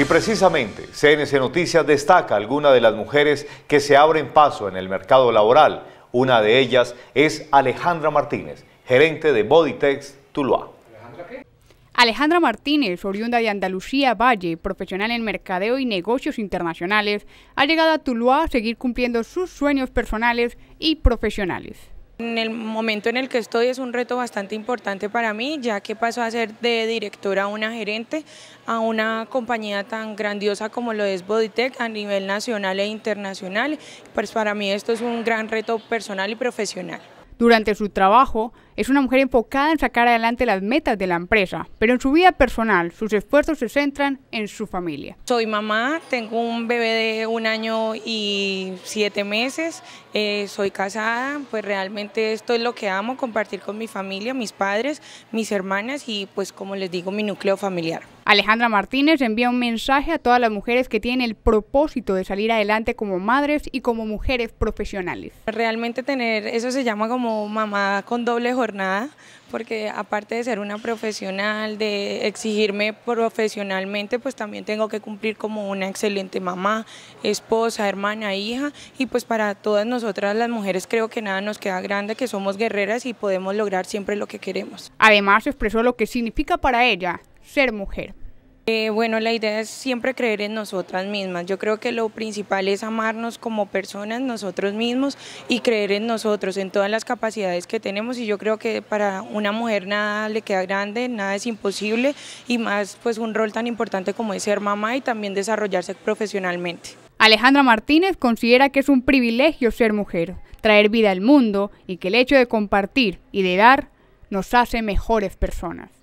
Y precisamente, CNC Noticias destaca algunas de las mujeres que se abren paso en el mercado laboral. Una de ellas es Alejandra Martínez, gerente de Bodytex Tuluá. Alejandra Martínez, oriunda de Andalucía Valle, profesional en mercadeo y negocios internacionales, ha llegado a Tuluá a seguir cumpliendo sus sueños personales y profesionales. En el momento en el que estoy es un reto bastante importante para mí, ya que paso a ser de directora a una gerente a una compañía tan grandiosa como lo es Bodytech a nivel nacional e internacional. Pues para mí esto es un gran reto personal y profesional. Durante su trabajo, es una mujer enfocada en sacar adelante las metas de la empresa, pero en su vida personal sus esfuerzos se centran en su familia. Soy mamá, tengo un bebé de un año y siete meses, eh, soy casada, pues realmente esto es lo que amo, compartir con mi familia, mis padres, mis hermanas y pues como les digo, mi núcleo familiar. Alejandra Martínez envía un mensaje a todas las mujeres que tienen el propósito de salir adelante como madres y como mujeres profesionales. Realmente tener, eso se llama como mamá con doble jornada, porque aparte de ser una profesional, de exigirme profesionalmente, pues también tengo que cumplir como una excelente mamá, esposa, hermana, hija, y pues para todas nosotras las mujeres creo que nada nos queda grande, que somos guerreras y podemos lograr siempre lo que queremos. Además expresó lo que significa para ella ser mujer? Eh, bueno, la idea es siempre creer en nosotras mismas. Yo creo que lo principal es amarnos como personas, nosotros mismos, y creer en nosotros, en todas las capacidades que tenemos. Y yo creo que para una mujer nada le queda grande, nada es imposible, y más pues un rol tan importante como es ser mamá y también desarrollarse profesionalmente. Alejandra Martínez considera que es un privilegio ser mujer, traer vida al mundo y que el hecho de compartir y de dar nos hace mejores personas.